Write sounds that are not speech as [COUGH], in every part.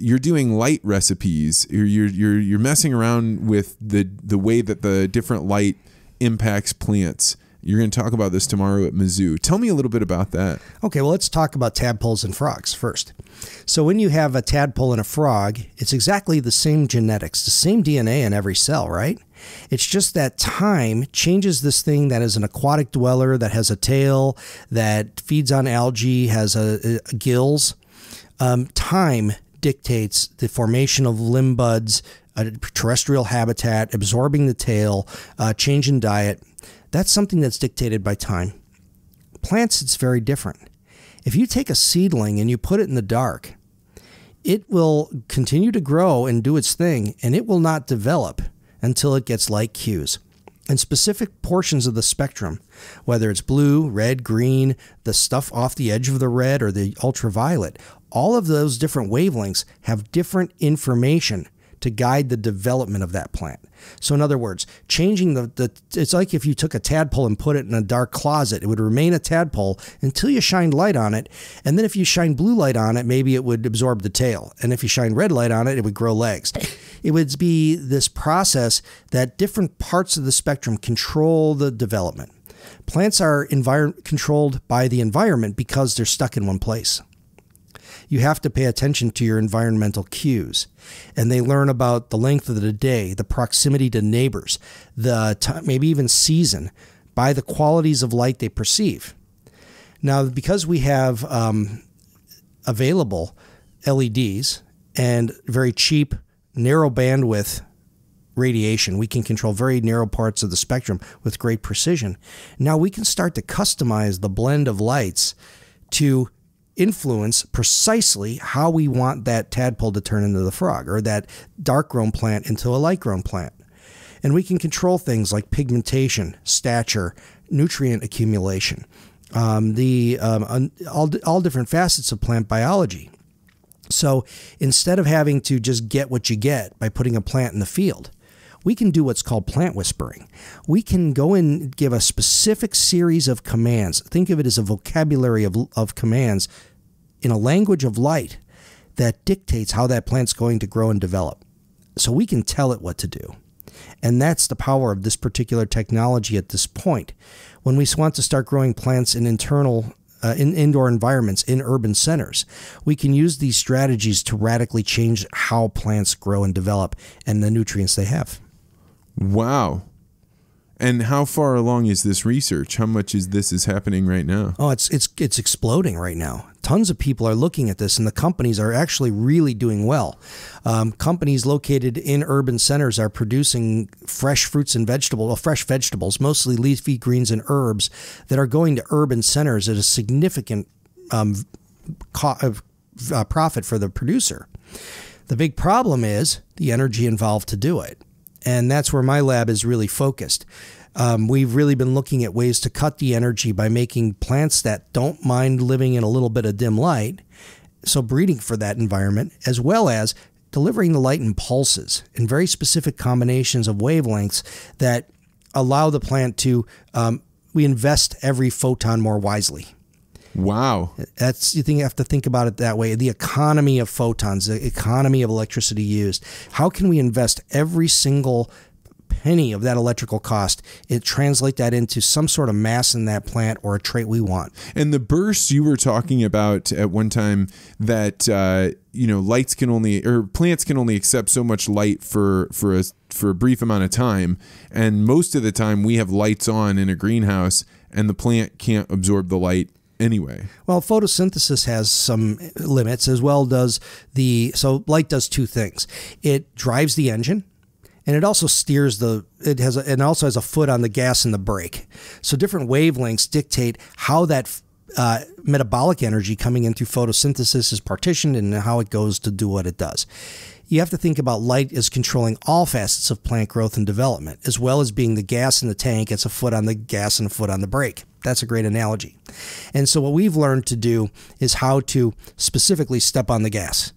you're doing light recipes. You're, you're you're you're messing around with the the way that the different light impacts plants. You're going to talk about this tomorrow at Mizzou. Tell me a little bit about that. Okay, well, let's talk about tadpoles and frogs first. So, when you have a tadpole and a frog, it's exactly the same genetics, the same DNA in every cell, right? It's just that time changes this thing that is an aquatic dweller, that has a tail, that feeds on algae, has a, a gills. Um, time dictates the formation of limb buds, a terrestrial habitat, absorbing the tail, uh, change in diet. That's something that's dictated by time. Plants, it's very different. If you take a seedling and you put it in the dark, it will continue to grow and do its thing, and it will not develop until it gets light cues. And specific portions of the spectrum, whether it's blue, red, green, the stuff off the edge of the red, or the ultraviolet, all of those different wavelengths have different information to guide the development of that plant. So in other words, changing the, the it's like if you took a tadpole and put it in a dark closet, it would remain a tadpole until you shined light on it. And then if you shine blue light on it, maybe it would absorb the tail. And if you shine red light on it, it would grow legs. It would be this process that different parts of the spectrum control the development. Plants are controlled by the environment because they're stuck in one place you have to pay attention to your environmental cues. And they learn about the length of the day, the proximity to neighbors, the time, maybe even season by the qualities of light they perceive. Now, because we have um, available LEDs and very cheap, narrow bandwidth radiation. We can control very narrow parts of the spectrum with great precision. Now we can start to customize the blend of lights to influence precisely how we want that tadpole to turn into the frog or that dark grown plant into a light grown plant. And we can control things like pigmentation, stature, nutrient accumulation, um, the um, all, all different facets of plant biology. So instead of having to just get what you get by putting a plant in the field, we can do what's called plant whispering. We can go and give a specific series of commands. Think of it as a vocabulary of, of commands in a language of light that dictates how that plant's going to grow and develop. So we can tell it what to do. And that's the power of this particular technology at this point. When we want to start growing plants in internal uh, in indoor environments in urban centers. We can use these strategies to radically change how plants grow and develop and the nutrients they have. Wow. And how far along is this research? How much is this is happening right now? Oh, it's it's it's exploding right now. Tons of people are looking at this, and the companies are actually really doing well. Um, companies located in urban centers are producing fresh fruits and vegetables, well, fresh vegetables, mostly leafy greens and herbs, that are going to urban centers at a significant um, uh, uh, profit for the producer. The big problem is the energy involved to do it. And that's where my lab is really focused. Um, we've really been looking at ways to cut the energy by making plants that don't mind living in a little bit of dim light, so breeding for that environment, as well as delivering the light in pulses in very specific combinations of wavelengths that allow the plant to. Um, we invest every photon more wisely. Wow. That's you think you have to think about it that way. The economy of photons, the economy of electricity used. How can we invest every single penny of that electrical cost it translate that into some sort of mass in that plant or a trait we want and the bursts you were talking about at one time that uh, you know lights can only or plants can only accept so much light for for a for a brief amount of time and most of the time we have lights on in a greenhouse and the plant can't absorb the light anyway. Well, photosynthesis has some limits as well does the so light does two things. It drives the engine and it also steers the it has a, and also has a foot on the gas and the brake. So different wavelengths dictate how that uh, metabolic energy coming in through photosynthesis is partitioned and how it goes to do what it does you have to think about light as controlling all facets of plant growth and development, as well as being the gas in the tank. It's a foot on the gas and a foot on the brake. That's a great analogy. And so, what we've learned to do is how to specifically step on the gas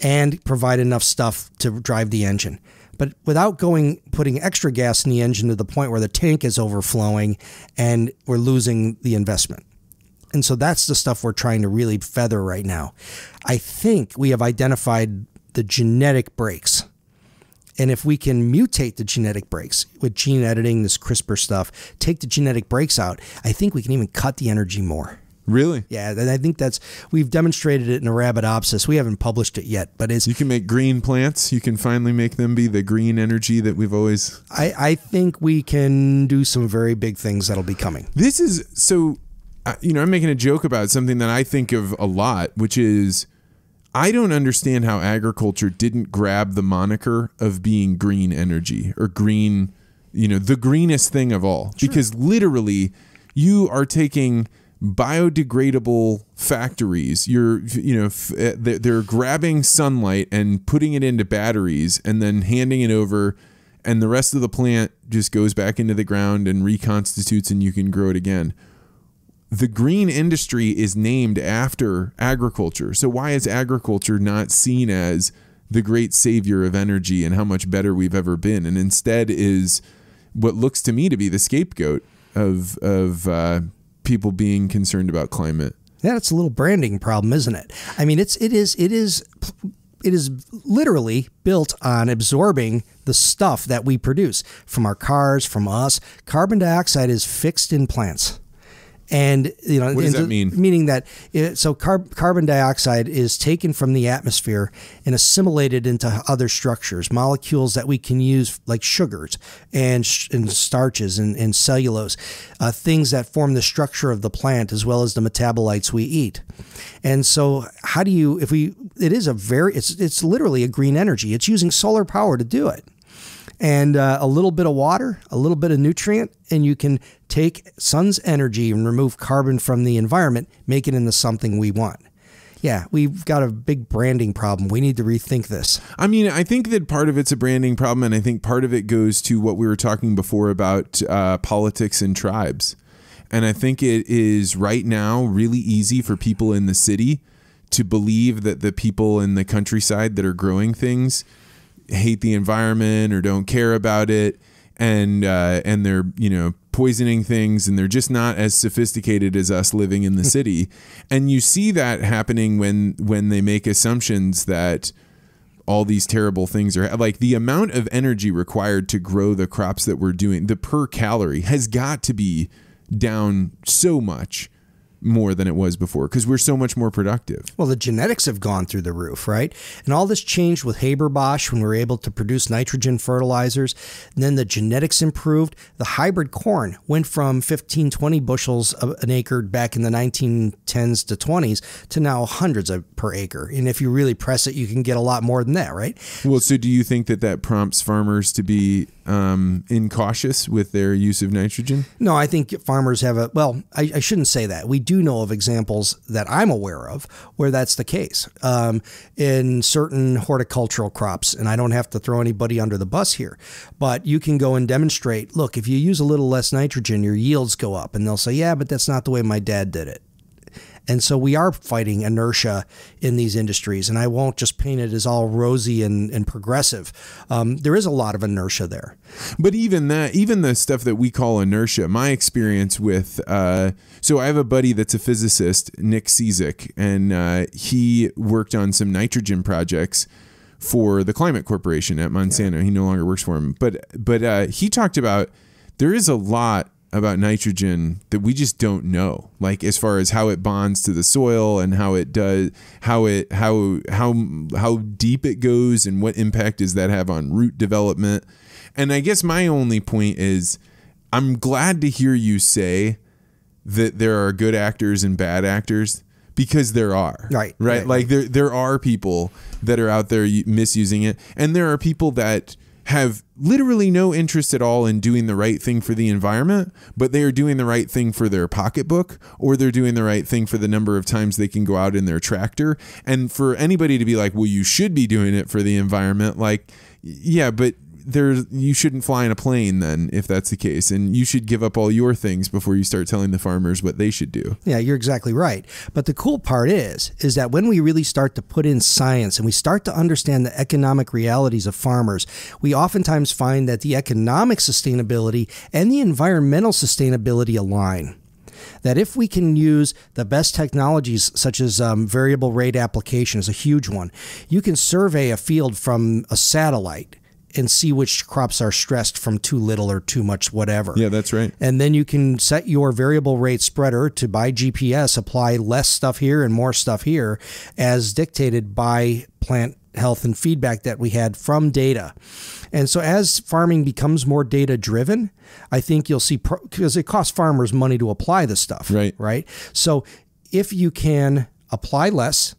and provide enough stuff to drive the engine. But without going putting extra gas in the engine to the point where the tank is overflowing and we're losing the investment. And so that's the stuff we're trying to really feather right now. I think we have identified the genetic breaks. And if we can mutate the genetic breaks with gene editing, this CRISPR stuff, take the genetic breaks out, I think we can even cut the energy more. Really? Yeah, I think that's we've demonstrated it in Arabidopsis. We haven't published it yet, but it's you can make green plants. You can finally make them be the green energy that we've always. I I think we can do some very big things that'll be coming. This is so, uh, you know, I'm making a joke about something that I think of a lot, which is I don't understand how agriculture didn't grab the moniker of being green energy or green, you know, the greenest thing of all. Sure. Because literally, you are taking biodegradable factories. You're, you know, eh, they're grabbing sunlight and putting it into batteries and then handing it over, and the rest of the plant just goes back into the ground and reconstitutes, and you can grow it again the green industry is named after agriculture. So why is agriculture not seen as the great savior of energy and how much better we've ever been, and instead is what looks to me to be the scapegoat of of uh, people being concerned about climate. Yeah, it's a little branding problem, isn't it? I mean, it's it is it is it is literally built on absorbing the stuff that we produce from our cars, from us. Carbon dioxide is fixed in plants. And you know, what does that mean? Meaning that it, eh, so carb, carbon dioxide is taken from the atmosphere and assimilated into other structures, molecules that we can use like sugars and and starches and, and cellulose, uh, things that form the structure of the plant as well as the metabolites we eat. And so, how do you? If we, it is a very it's it's literally a green energy. It's using solar power to do it and uh, a little bit of water, a little bit of nutrient, and you can take sun's energy and remove carbon from the environment, make it into something we want. Yeah, we've got a big branding problem. We need to rethink this. I mean, I think that part of it's a branding problem, and I think part of it goes to what we were talking before about uh, politics and tribes. And I think it is right now really easy for people in the city to believe that the people in the countryside that are growing things hate the environment or don't care about it and uh, and they're you know poisoning things and they're just not as sophisticated as us living in the [LAUGHS] city and you see that happening when when they make assumptions that all these terrible things are like the amount of energy required to grow the crops that we're doing the per calorie has got to be down so much more than it was before because we're so much more productive. Well, the genetics have gone through the roof, right? And all this changed with Haber Bosch when we were able to produce nitrogen fertilizers. And then the genetics improved. The hybrid corn went from 15, 20 bushels an acre back in the 1910s to 20s to now hundreds per acre. And if you really press it, you can get a lot more than that, right? Well, so do you think that that prompts farmers to be um, incautious with their use of nitrogen? No, I think farmers have a well. I, I, shouldn't say that. We do know of examples that I'm aware of where that's the case um, in certain horticultural crops. And I don't have to throw anybody under the bus here, but you can go and demonstrate. Look, if you use a little less nitrogen, your yields go up, and they'll say, "Yeah, but that's not the way my dad did it." And so we are fighting inertia in these industries. And I won't just paint it as all rosy and, and progressive. Um, there is a lot of inertia there. But even that, even the stuff that we call inertia, my experience with, uh, so I have a buddy that's a physicist, Nick Cizik, and uh, he worked on some nitrogen projects for the Climate Corporation at Monsanto. Yeah. He no longer works for him. But, but uh, he talked about there is a lot about nitrogen that we just don't know like as far as how it bonds to the soil and how it does how it how how how deep it goes and what impact does that have on root development and i guess my only point is i'm glad to hear you say that there are good actors and bad actors because there are right right, right. like there there are people that are out there misusing it and there are people that have literally no interest at all in doing the right thing for the environment, but they are doing the right thing for their pocketbook or they're doing the right thing for the number of times they can go out in their tractor. And for anybody to be like, well, you should be doing it for the environment, like, yeah, but there's you shouldn't fly in a plane then if that's the case and you should give up all your things before you start telling the farmers what they should do yeah you're exactly right but the cool part is is that when we really start to put in science and we start to understand the economic realities of farmers we oftentimes find that the economic sustainability and the environmental sustainability align that if we can use the best technologies, such as um, variable rate application, is a huge one. You can survey a field from a satellite and see which crops are stressed from too little or too much, whatever. Yeah, that's right. And then you can set your variable rate spreader to by GPS apply less stuff here and more stuff here as dictated by plant health and feedback that we had from data. And so as farming becomes more data driven, I think you'll see because it costs farmers money to apply this stuff. Right. Right. So if you can apply less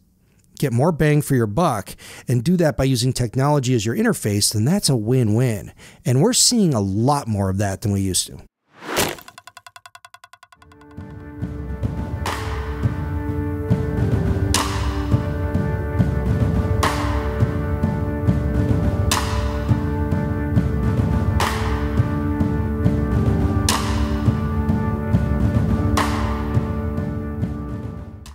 get more bang for your buck and do that by using technology as your interface, then that's a win win. And we're seeing a lot more of that than we used to.